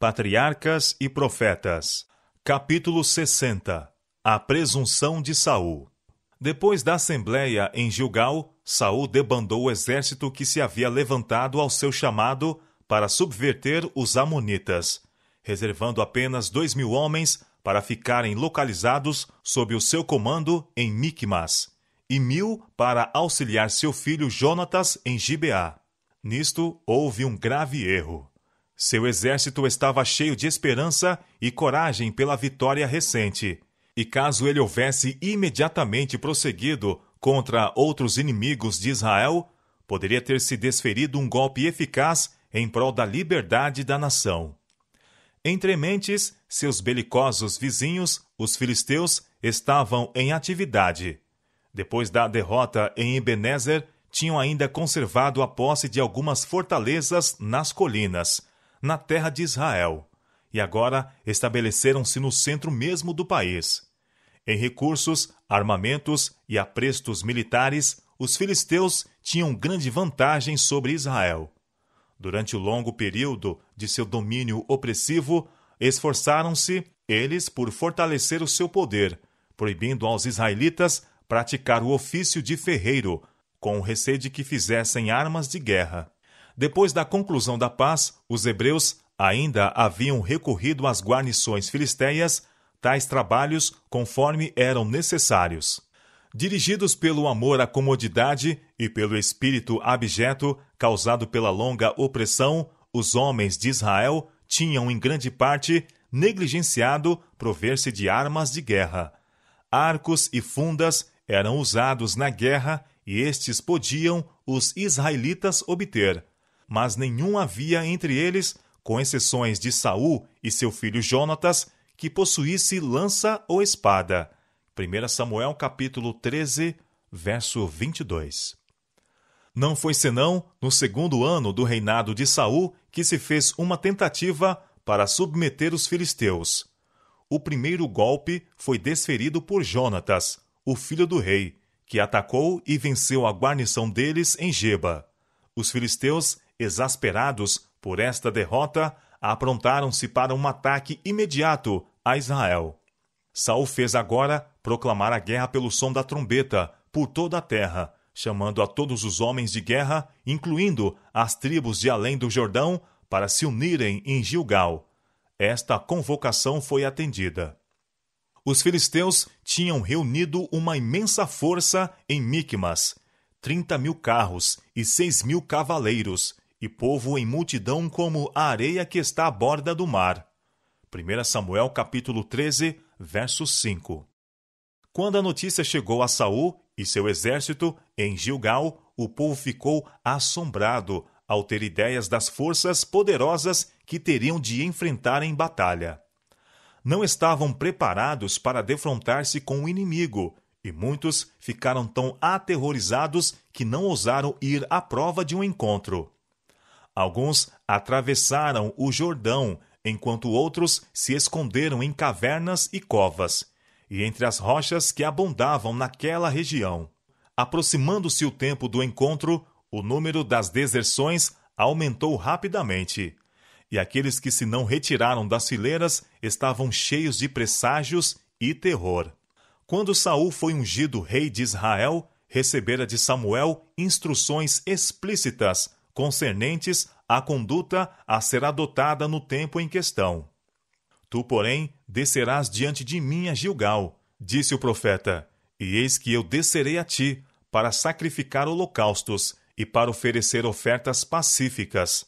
Patriarcas e Profetas, capítulo 60 A presunção de Saul. Depois da assembleia em Gilgal, Saul debandou o exército que se havia levantado ao seu chamado para subverter os amonitas, reservando apenas dois mil homens para ficarem localizados sob o seu comando em Micmas, e mil para auxiliar seu filho Jonatas em Gibeá. Nisto houve um grave erro. Seu exército estava cheio de esperança e coragem pela vitória recente. E caso ele houvesse imediatamente prosseguido contra outros inimigos de Israel, poderia ter se desferido um golpe eficaz em prol da liberdade da nação. Entre mentes, seus belicosos vizinhos, os filisteus, estavam em atividade. Depois da derrota em Ebenezer, tinham ainda conservado a posse de algumas fortalezas nas colinas, na terra de Israel, e agora estabeleceram-se no centro mesmo do país. Em recursos, armamentos e aprestos militares, os filisteus tinham grande vantagem sobre Israel. Durante o longo período de seu domínio opressivo, esforçaram-se eles por fortalecer o seu poder, proibindo aos israelitas praticar o ofício de ferreiro, com o receio de que fizessem armas de guerra. Depois da conclusão da paz, os hebreus ainda haviam recorrido às guarnições filisteias, tais trabalhos conforme eram necessários. Dirigidos pelo amor à comodidade e pelo espírito abjeto causado pela longa opressão, os homens de Israel tinham em grande parte negligenciado prover-se de armas de guerra. Arcos e fundas eram usados na guerra e estes podiam os israelitas obter, mas nenhum havia entre eles, com exceções de Saul e seu filho Jonatas, que possuísse lança ou espada. 1 Samuel capítulo 13, verso 22. Não foi senão no segundo ano do reinado de Saul que se fez uma tentativa para submeter os filisteus. O primeiro golpe foi desferido por Jonatas, o filho do rei, que atacou e venceu a guarnição deles em Geba. Os filisteus exasperados por esta derrota, aprontaram-se para um ataque imediato a Israel. Saul fez agora proclamar a guerra pelo som da trombeta por toda a terra, chamando a todos os homens de guerra, incluindo as tribos de além do Jordão, para se unirem em Gilgal. Esta convocação foi atendida. Os filisteus tinham reunido uma imensa força em Micmas, 30 mil carros e 6 mil cavaleiros, e povo em multidão como a areia que está à borda do mar. 1 Samuel capítulo 13, verso 5. Quando a notícia chegou a Saul e seu exército em Gilgal, o povo ficou assombrado ao ter ideias das forças poderosas que teriam de enfrentar em batalha. Não estavam preparados para defrontar-se com o inimigo, e muitos ficaram tão aterrorizados que não ousaram ir à prova de um encontro. Alguns atravessaram o Jordão, enquanto outros se esconderam em cavernas e covas, e entre as rochas que abundavam naquela região. Aproximando-se o tempo do encontro, o número das deserções aumentou rapidamente, e aqueles que se não retiraram das fileiras estavam cheios de presságios e terror. Quando Saul foi ungido rei de Israel, recebera de Samuel instruções explícitas concernentes à conduta a ser adotada no tempo em questão. Tu, porém, descerás diante de mim a Gilgal, disse o profeta, e eis que eu descerei a ti, para sacrificar holocaustos e para oferecer ofertas pacíficas.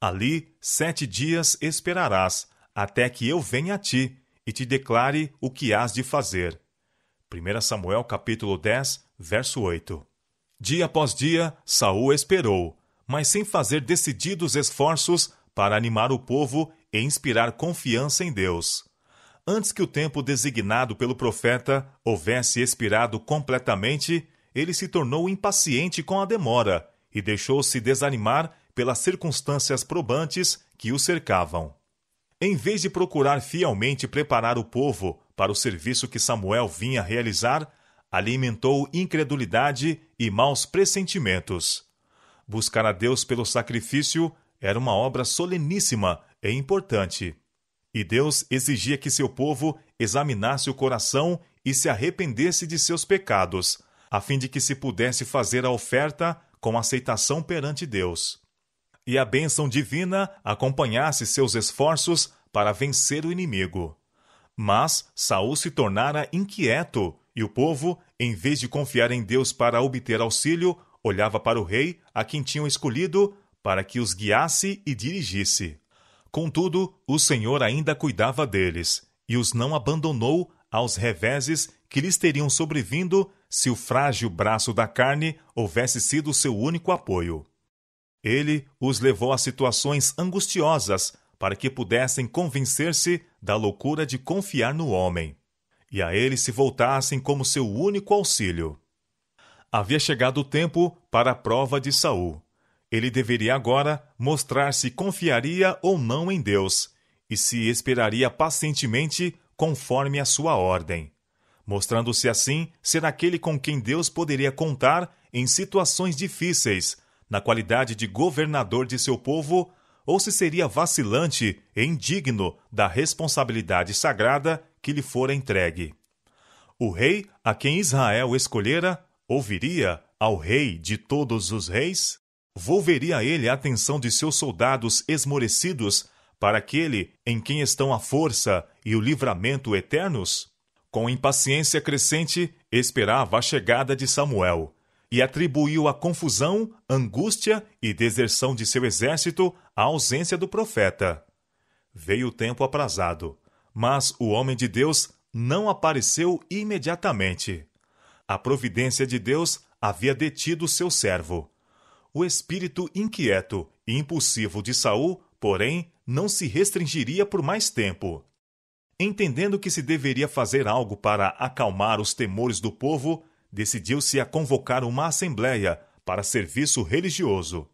Ali sete dias esperarás, até que eu venha a ti e te declare o que hás de fazer. 1 Samuel capítulo 10, verso 8. Dia após dia, Saul esperou, mas sem fazer decididos esforços para animar o povo e inspirar confiança em Deus. Antes que o tempo designado pelo profeta houvesse expirado completamente, ele se tornou impaciente com a demora e deixou-se desanimar pelas circunstâncias probantes que o cercavam. Em vez de procurar fielmente preparar o povo para o serviço que Samuel vinha realizar, alimentou incredulidade e maus pressentimentos buscar a Deus pelo sacrifício era uma obra soleníssima e importante. E Deus exigia que seu povo examinasse o coração e se arrependesse de seus pecados, a fim de que se pudesse fazer a oferta com aceitação perante Deus. E a bênção divina acompanhasse seus esforços para vencer o inimigo. Mas Saul se tornara inquieto, e o povo, em vez de confiar em Deus para obter auxílio, olhava para o rei, a quem tinham escolhido, para que os guiasse e dirigisse. Contudo, o Senhor ainda cuidava deles, e os não abandonou aos reveses que lhes teriam sobrevindo se o frágil braço da carne houvesse sido seu único apoio. Ele os levou a situações angustiosas para que pudessem convencer-se da loucura de confiar no homem, e a ele se voltassem como seu único auxílio. Havia chegado o tempo para a prova de Saul. Ele deveria agora mostrar se confiaria ou não em Deus e se esperaria pacientemente conforme a sua ordem. Mostrando-se assim, ser aquele com quem Deus poderia contar em situações difíceis, na qualidade de governador de seu povo, ou se seria vacilante e indigno da responsabilidade sagrada que lhe fora entregue. O rei a quem Israel escolhera ouviria ao rei de todos os reis? Volveria a ele a atenção de seus soldados esmorecidos para aquele em quem estão a força e o livramento eternos? Com impaciência crescente, esperava a chegada de Samuel e atribuiu a confusão, angústia e deserção de seu exército à ausência do profeta. Veio o tempo aprazado, mas o homem de Deus não apareceu imediatamente. A providência de Deus havia detido seu servo. O espírito inquieto e impulsivo de Saul, porém, não se restringiria por mais tempo. Entendendo que se deveria fazer algo para acalmar os temores do povo, decidiu-se a convocar uma assembleia para serviço religioso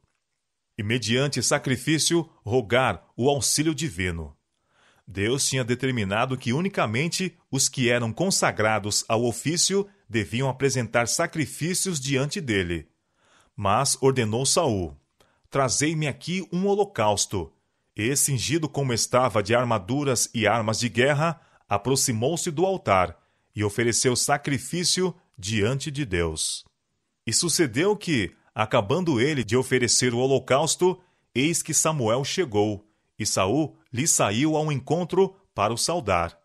e, mediante sacrifício, rogar o auxílio divino. Deus tinha determinado que unicamente os que eram consagrados ao ofício deviam apresentar sacrifícios diante dele. Mas ordenou Saul: Trazei-me aqui um holocausto. E, cingido como estava de armaduras e armas de guerra, aproximou-se do altar e ofereceu sacrifício diante de Deus. E sucedeu que, acabando ele de oferecer o holocausto, eis que Samuel chegou, e Saul lhe saiu ao encontro para o saudar.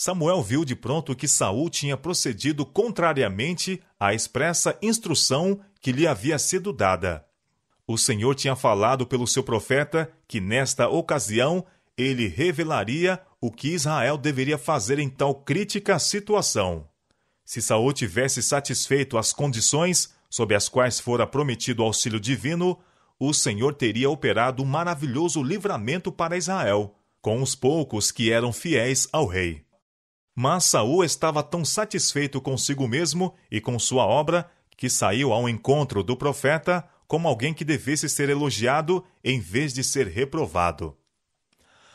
Samuel viu de pronto que Saul tinha procedido contrariamente à expressa instrução que lhe havia sido dada. O Senhor tinha falado pelo seu profeta que nesta ocasião ele revelaria o que Israel deveria fazer em tal crítica situação. Se Saul tivesse satisfeito as condições sob as quais fora prometido auxílio divino, o Senhor teria operado um maravilhoso livramento para Israel, com os poucos que eram fiéis ao rei. Mas Saul estava tão satisfeito consigo mesmo e com sua obra que saiu ao encontro do profeta como alguém que devesse ser elogiado em vez de ser reprovado.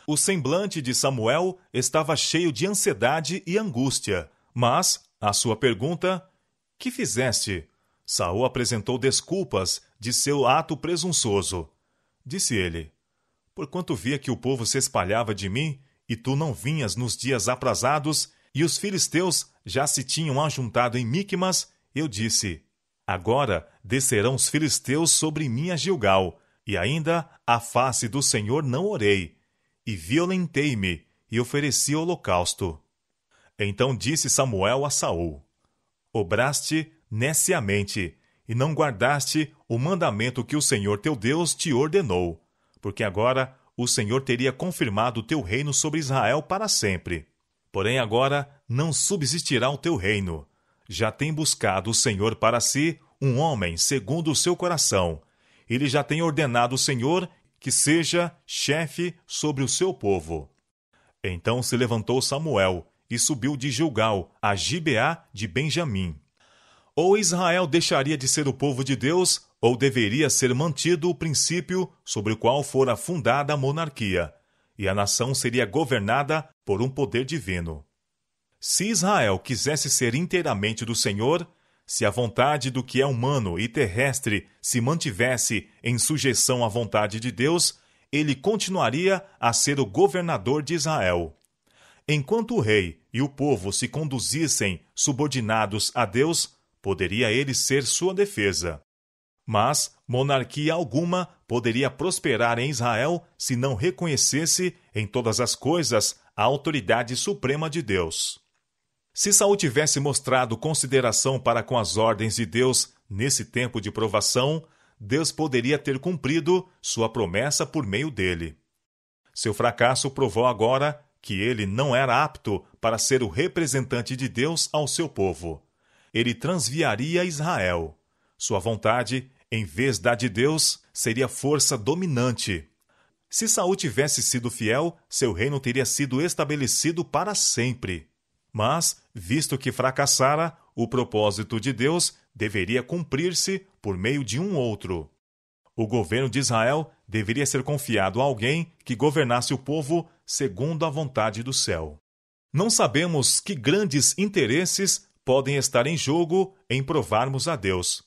O semblante de Samuel estava cheio de ansiedade e angústia, mas a sua pergunta: Que fizeste? Saul apresentou desculpas de seu ato presunçoso. Disse ele: Porquanto via que o povo se espalhava de mim, e tu não vinhas nos dias aprazados, e os filisteus já se tinham ajuntado em Miqumas, eu disse: Agora descerão os filisteus sobre mim a Gilgal, e ainda a face do Senhor não orei, e violentei-me, e ofereci holocausto. Então disse Samuel a Saul: Obraste neciamente, e não guardaste o mandamento que o Senhor teu Deus te ordenou, porque agora o Senhor teria confirmado o teu reino sobre Israel para sempre. Porém, agora não subsistirá o teu reino. Já tem buscado o Senhor para si um homem segundo o seu coração. Ele já tem ordenado o Senhor que seja chefe sobre o seu povo. Então se levantou Samuel e subiu de Gilgal a Gibeá de Benjamim. Ou Israel deixaria de ser o povo de Deus, ou deveria ser mantido o princípio sobre o qual fora fundada a monarquia, e a nação seria governada por um poder divino. Se Israel quisesse ser inteiramente do Senhor, se a vontade do que é humano e terrestre se mantivesse em sujeição à vontade de Deus, ele continuaria a ser o governador de Israel. Enquanto o rei e o povo se conduzissem subordinados a Deus, poderia ele ser sua defesa. Mas monarquia alguma poderia prosperar em Israel se não reconhecesse em todas as coisas a autoridade suprema de Deus. Se Saul tivesse mostrado consideração para com as ordens de Deus nesse tempo de provação, Deus poderia ter cumprido sua promessa por meio dele. Seu fracasso provou agora que ele não era apto para ser o representante de Deus ao seu povo. Ele transviaria Israel. Sua vontade, em vez da de Deus, seria força dominante. Se Saul tivesse sido fiel, seu reino teria sido estabelecido para sempre. Mas, visto que fracassara, o propósito de Deus deveria cumprir-se por meio de um outro. O governo de Israel deveria ser confiado a alguém que governasse o povo segundo a vontade do céu. Não sabemos que grandes interesses podem estar em jogo em provarmos a Deus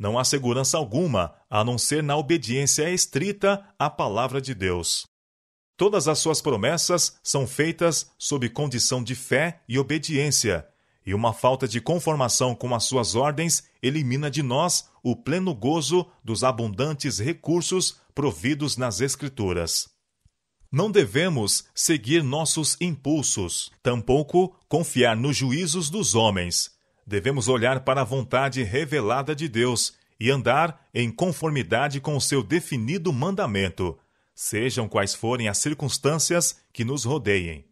não há segurança alguma a não ser na obediência estrita à palavra de Deus. Todas as suas promessas são feitas sob condição de fé e obediência, e uma falta de conformação com as suas ordens elimina de nós o pleno gozo dos abundantes recursos providos nas Escrituras. Não devemos seguir nossos impulsos, tampouco confiar nos juízos dos homens, devemos olhar para a vontade revelada de Deus e andar em conformidade com o seu definido mandamento, sejam quais forem as circunstâncias que nos rodeiem.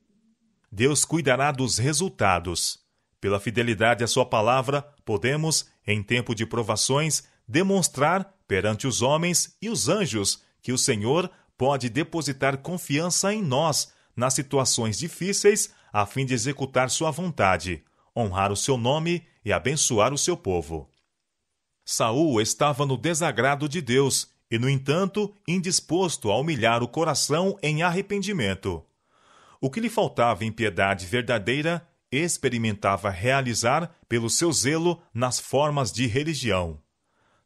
Deus cuidará dos resultados. Pela fidelidade à Sua palavra, podemos, em tempo de provações, demonstrar perante os homens e os anjos que o Senhor pode depositar confiança em nós nas situações difíceis a fim de executar Sua vontade honrar o seu nome e abençoar o seu povo. Saul estava no desagrado de Deus e, no entanto, indisposto a humilhar o coração em arrependimento. O que lhe faltava em piedade verdadeira, experimentava realizar pelo seu zelo nas formas de religião.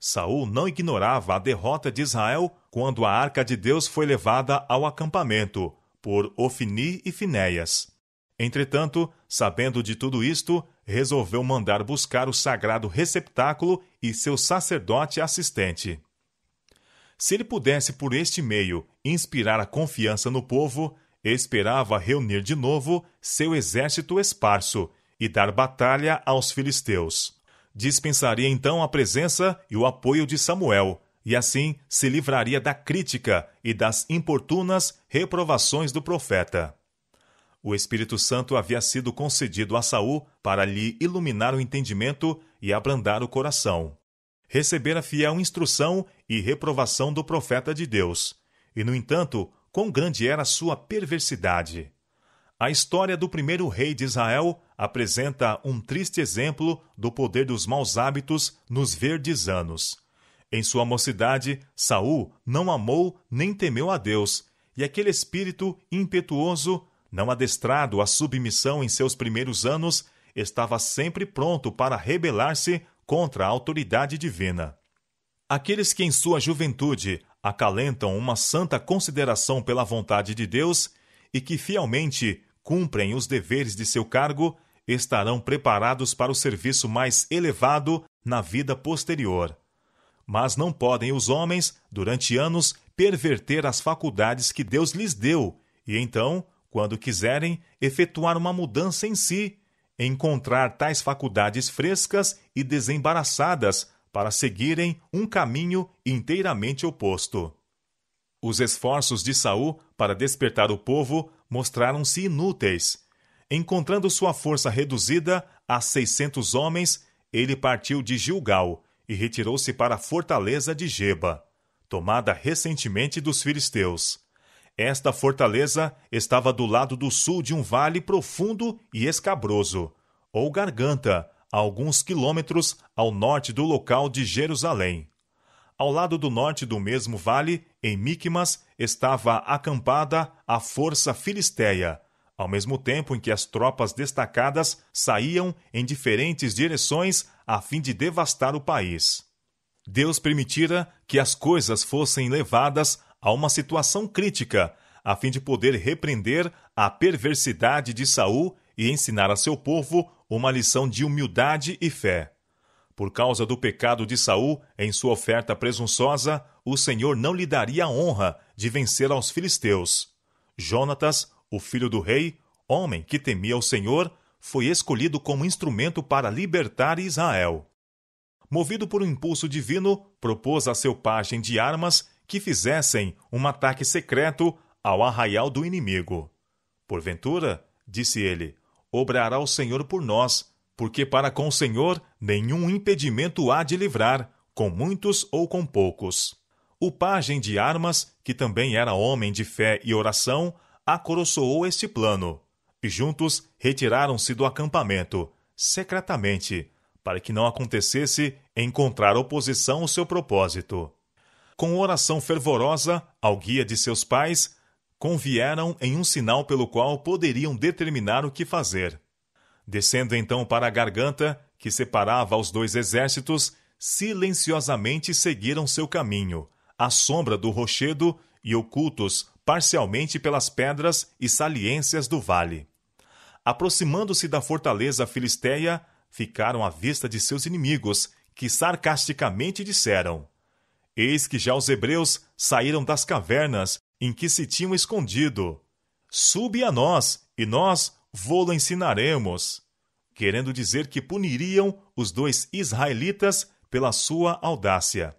Saul não ignorava a derrota de Israel quando a arca de Deus foi levada ao acampamento por Ofni e Finéias. Entretanto, Sabendo de tudo isto, resolveu mandar buscar o sagrado receptáculo e seu sacerdote assistente. Se ele pudesse, por este meio, inspirar a confiança no povo, esperava reunir de novo seu exército esparso e dar batalha aos filisteus. Dispensaria então a presença e o apoio de Samuel, e assim se livraria da crítica e das importunas reprovações do profeta o Espírito Santo havia sido concedido a Saul para lhe iluminar o entendimento e abrandar o coração. Recebera fiel instrução e reprovação do profeta de Deus. E no entanto, quão grande era sua perversidade. A história do primeiro rei de Israel apresenta um triste exemplo do poder dos maus hábitos nos verdes anos. Em sua mocidade, Saul não amou nem temeu a Deus, e aquele espírito impetuoso não adestrado à submissão em seus primeiros anos, estava sempre pronto para rebelar-se contra a autoridade divina. Aqueles que em sua juventude acalentam uma santa consideração pela vontade de Deus e que fielmente cumprem os deveres de seu cargo estarão preparados para o serviço mais elevado na vida posterior. Mas não podem os homens, durante anos, perverter as faculdades que Deus lhes deu e então quando quiserem efetuar uma mudança em si, encontrar tais faculdades frescas e desembaraçadas para seguirem um caminho inteiramente oposto. Os esforços de Saul para despertar o povo mostraram-se inúteis. Encontrando sua força reduzida a 600 homens, ele partiu de Gilgal e retirou-se para a fortaleza de Geba, tomada recentemente dos filisteus. Esta fortaleza estava do lado do sul de um vale profundo e escabroso, ou garganta, a alguns quilômetros ao norte do local de Jerusalém. Ao lado do norte do mesmo vale, em Miqumas, estava acampada a força filisteia, ao mesmo tempo em que as tropas destacadas saíam em diferentes direções a fim de devastar o país. Deus permitira que as coisas fossem levadas a uma situação crítica, a fim de poder repreender a perversidade de Saul e ensinar a seu povo uma lição de humildade e fé. Por causa do pecado de Saul, em sua oferta presunçosa, o Senhor não lhe daria a honra de vencer aos filisteus. Jonatas, o filho do rei, homem que temia o Senhor, foi escolhido como instrumento para libertar Israel. Movido por um impulso divino, propôs a seu pajem de armas que fizessem um ataque secreto ao arraial do inimigo. Porventura, disse ele, obrará o Senhor por nós, porque para com o Senhor nenhum impedimento há de livrar, com muitos ou com poucos. O pajem de armas, que também era homem de fé e oração, acoroçoou este plano, e juntos retiraram-se do acampamento, secretamente, para que não acontecesse encontrar oposição ao seu propósito com oração fervorosa ao guia de seus pais, convieram em um sinal pelo qual poderiam determinar o que fazer. Descendo então para a garganta, que separava os dois exércitos, silenciosamente seguiram seu caminho, à sombra do rochedo e ocultos parcialmente pelas pedras e saliências do vale. Aproximando-se da fortaleza filisteia, ficaram à vista de seus inimigos, que sarcasticamente disseram: Eis que já os hebreus saíram das cavernas em que se tinham escondido. Sube a nós, e nós vô-lo ensinaremos. Querendo dizer que puniriam os dois israelitas pela sua audácia.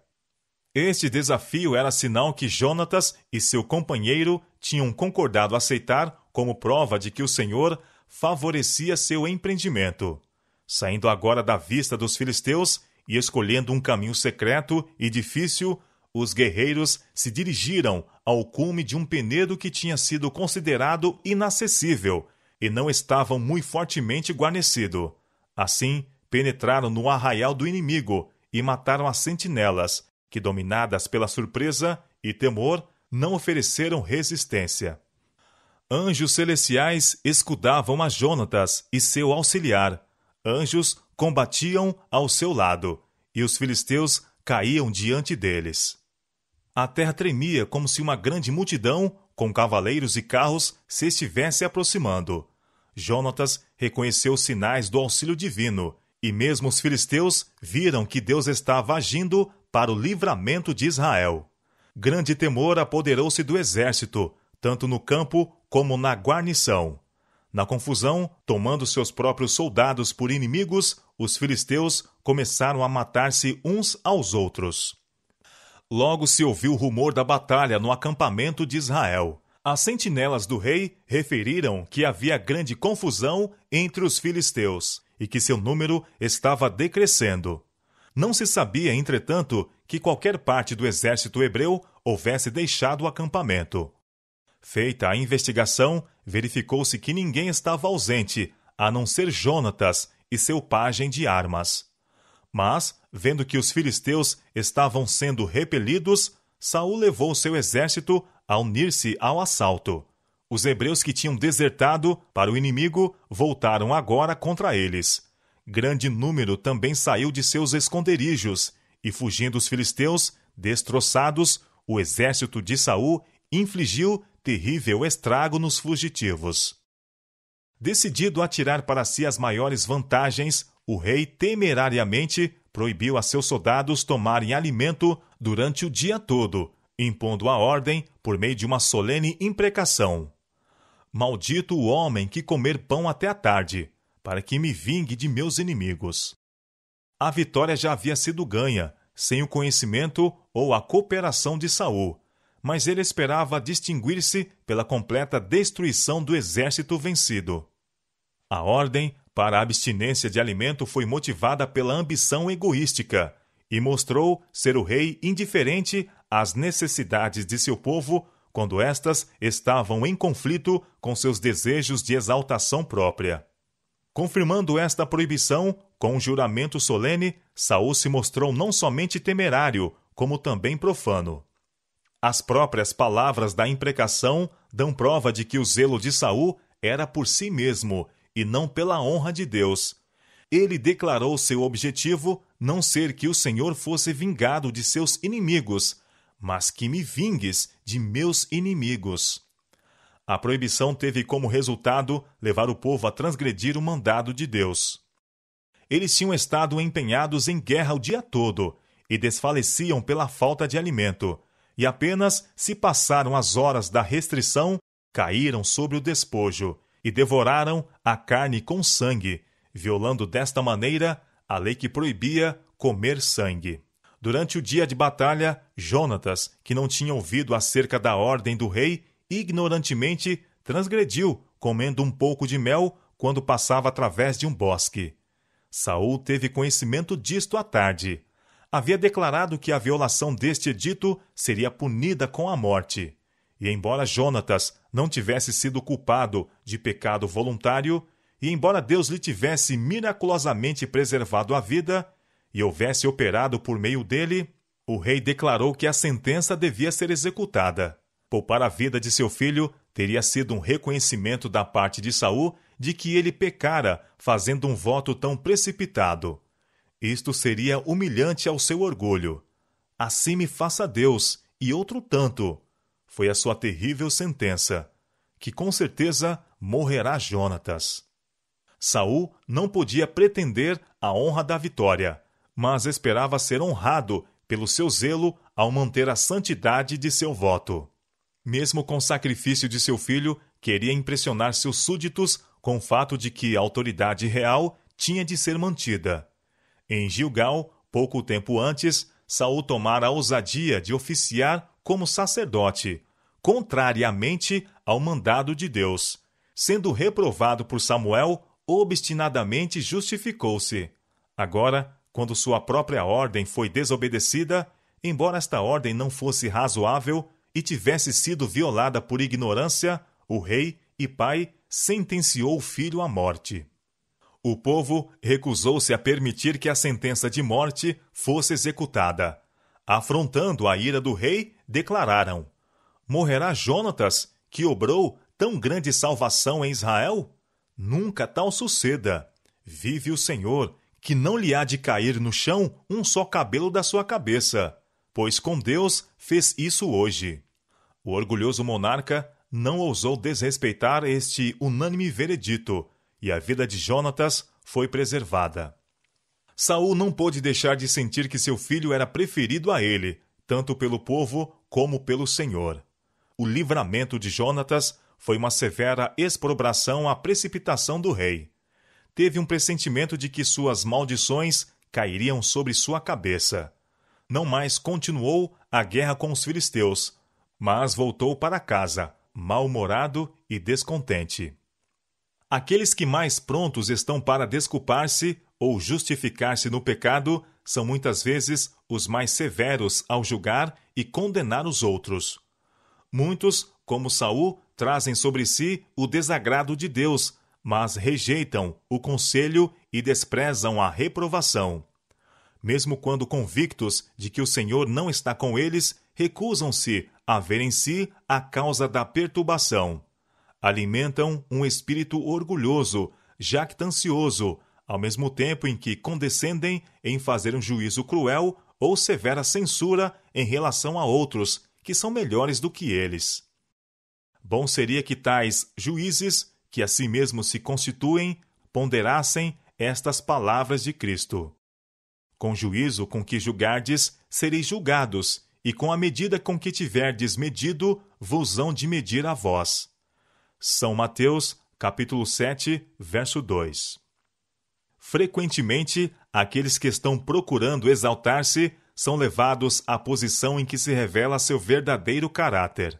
Este desafio era sinal que Jonatas e seu companheiro tinham concordado aceitar como prova de que o Senhor favorecia seu empreendimento. Saindo agora da vista dos filisteus, e escolhendo um caminho secreto e difícil, os guerreiros se dirigiram ao cume de um penedo que tinha sido considerado inacessível e não estava muito fortemente guarnecido. Assim, penetraram no arraial do inimigo e mataram as sentinelas, que, dominadas pela surpresa e temor, não ofereceram resistência. Anjos celestiais escudavam a Jonatas e seu auxiliar. Anjos combatiam ao seu lado, e os filisteus caíam diante deles. A terra tremia como se uma grande multidão, com cavaleiros e carros, se estivesse aproximando. Jonatas reconheceu os sinais do auxílio divino, e mesmo os filisteus viram que Deus estava agindo para o livramento de Israel. Grande temor apoderou-se do exército, tanto no campo como na guarnição. Na confusão, tomando seus próprios soldados por inimigos, os filisteus começaram a matar-se uns aos outros. Logo se ouviu o rumor da batalha no acampamento de Israel. As sentinelas do rei referiram que havia grande confusão entre os filisteus e que seu número estava decrescendo. Não se sabia, entretanto, que qualquer parte do exército hebreu houvesse deixado o acampamento. Feita a investigação, verificou-se que ninguém estava ausente, a não ser Jonatas, e seu pajem de armas. Mas, vendo que os filisteus estavam sendo repelidos, Saul levou seu exército a unir-se ao assalto. Os hebreus que tinham desertado para o inimigo voltaram agora contra eles. Grande número também saiu de seus esconderijos e, fugindo os filisteus, destroçados, o exército de Saul infligiu terrível estrago nos fugitivos. Decidido a tirar para si as maiores vantagens, o rei temerariamente proibiu a seus soldados tomarem alimento durante o dia todo, impondo a ordem por meio de uma solene imprecação: Maldito o homem que comer pão até a tarde, para que me vingue de meus inimigos. A vitória já havia sido ganha, sem o conhecimento ou a cooperação de Saul, mas ele esperava distinguir-se pela completa destruição do exército vencido. A ordem para a abstinência de alimento foi motivada pela ambição egoística e mostrou ser o rei indiferente às necessidades de seu povo quando estas estavam em conflito com seus desejos de exaltação própria. Confirmando esta proibição, com um juramento solene, Saul se mostrou não somente temerário, como também profano. As próprias palavras da imprecação dão prova de que o zelo de Saul era por si mesmo e não pela honra de Deus. Ele declarou seu objetivo não ser que o Senhor fosse vingado de seus inimigos, mas que me vingues de meus inimigos. A proibição teve como resultado levar o povo a transgredir o mandado de Deus. Eles tinham estado empenhados em guerra o dia todo e desfaleciam pela falta de alimento e apenas se passaram as horas da restrição, caíram sobre o despojo e devoraram a carne com sangue, violando desta maneira a lei que proibia comer sangue. Durante o dia de batalha, Jonatas, que não tinha ouvido acerca da ordem do rei, ignorantemente transgrediu, comendo um pouco de mel quando passava através de um bosque. Saul teve conhecimento disto à tarde havia declarado que a violação deste edito seria punida com a morte. E embora Jonatas não tivesse sido culpado de pecado voluntário, e embora Deus lhe tivesse miraculosamente preservado a vida e houvesse operado por meio dele, o rei declarou que a sentença devia ser executada. Poupar a vida de seu filho teria sido um reconhecimento da parte de Saul de que ele pecara fazendo um voto tão precipitado. Isto seria humilhante ao seu orgulho. Assim me faça Deus, e outro tanto. Foi a sua terrível sentença, que com certeza morrerá Jonatas. Saul não podia pretender a honra da vitória, mas esperava ser honrado pelo seu zelo ao manter a santidade de seu voto. Mesmo com o sacrifício de seu filho, queria impressionar seus súditos com o fato de que a autoridade real tinha de ser mantida. Em Gilgal, pouco tempo antes, Saul tomara a ousadia de oficiar como sacerdote, contrariamente ao mandado de Deus. Sendo reprovado por Samuel, obstinadamente justificou-se. Agora, quando sua própria ordem foi desobedecida, embora esta ordem não fosse razoável e tivesse sido violada por ignorância, o rei e pai sentenciou o filho à morte. O povo recusou-se a permitir que a sentença de morte fosse executada. Afrontando a ira do rei, declararam: Morrerá Jonatas, que obrou tão grande salvação em Israel? Nunca tal suceda. Vive o Senhor, que não lhe há de cair no chão um só cabelo da sua cabeça, pois com Deus fez isso hoje. O orgulhoso monarca não ousou desrespeitar este unânime veredito e a vida de Jonatas foi preservada. Saul não pôde deixar de sentir que seu filho era preferido a ele, tanto pelo povo como pelo Senhor. O livramento de Jonatas foi uma severa exprobração à precipitação do rei. Teve um pressentimento de que suas maldições cairiam sobre sua cabeça. Não mais continuou a guerra com os filisteus, mas voltou para casa, mal-humorado e descontente. Aqueles que mais prontos estão para desculpar-se ou justificar-se no pecado são muitas vezes os mais severos ao julgar e condenar os outros. Muitos, como Saul, trazem sobre si o desagrado de Deus, mas rejeitam o conselho e desprezam a reprovação. Mesmo quando convictos de que o Senhor não está com eles, recusam-se a ver em si a causa da perturbação alimentam um espírito orgulhoso, jactancioso, ao mesmo tempo em que condescendem em fazer um juízo cruel ou severa censura em relação a outros que são melhores do que eles. Bom seria que tais juízes, que a si mesmos se constituem, ponderassem estas palavras de Cristo. Com juízo com que julgardes, sereis julgados, e com a medida com que tiverdes medido, vos hão de medir a vós. São Mateus, capítulo 7, verso 2. Frequentemente, aqueles que estão procurando exaltar-se são levados à posição em que se revela seu verdadeiro caráter.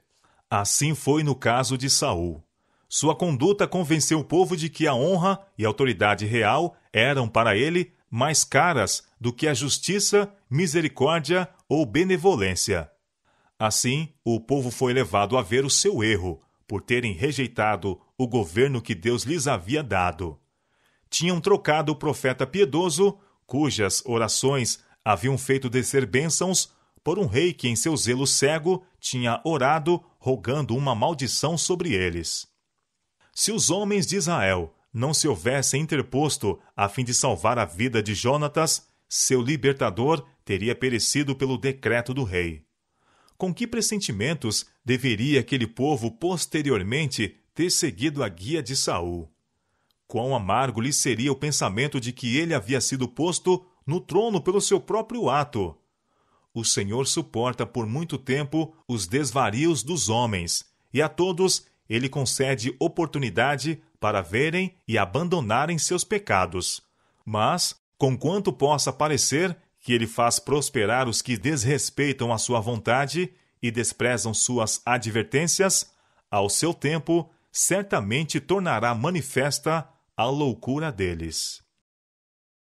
Assim foi no caso de Saul. Sua conduta convenceu o povo de que a honra e a autoridade real eram para ele mais caras do que a justiça, misericórdia ou benevolência. Assim, o povo foi levado a ver o seu erro por terem rejeitado o governo que Deus lhes havia dado. Tinham trocado o profeta piedoso, cujas orações haviam feito descer bênçãos, por um rei que, em seu zelo cego, tinha orado, rogando uma maldição sobre eles. Se os homens de Israel não se houvessem interposto a fim de salvar a vida de Jonatas, seu libertador teria perecido pelo decreto do rei com que pressentimentos deveria aquele povo posteriormente ter seguido a guia de Saul. Quão amargo lhe seria o pensamento de que ele havia sido posto no trono pelo seu próprio ato. O Senhor suporta por muito tempo os desvarios dos homens, e a todos ele concede oportunidade para verem e abandonarem seus pecados. Mas, conquanto possa parecer que ele faz prosperar os que desrespeitam a sua vontade e desprezam suas advertências, ao seu tempo certamente tornará manifesta a loucura deles.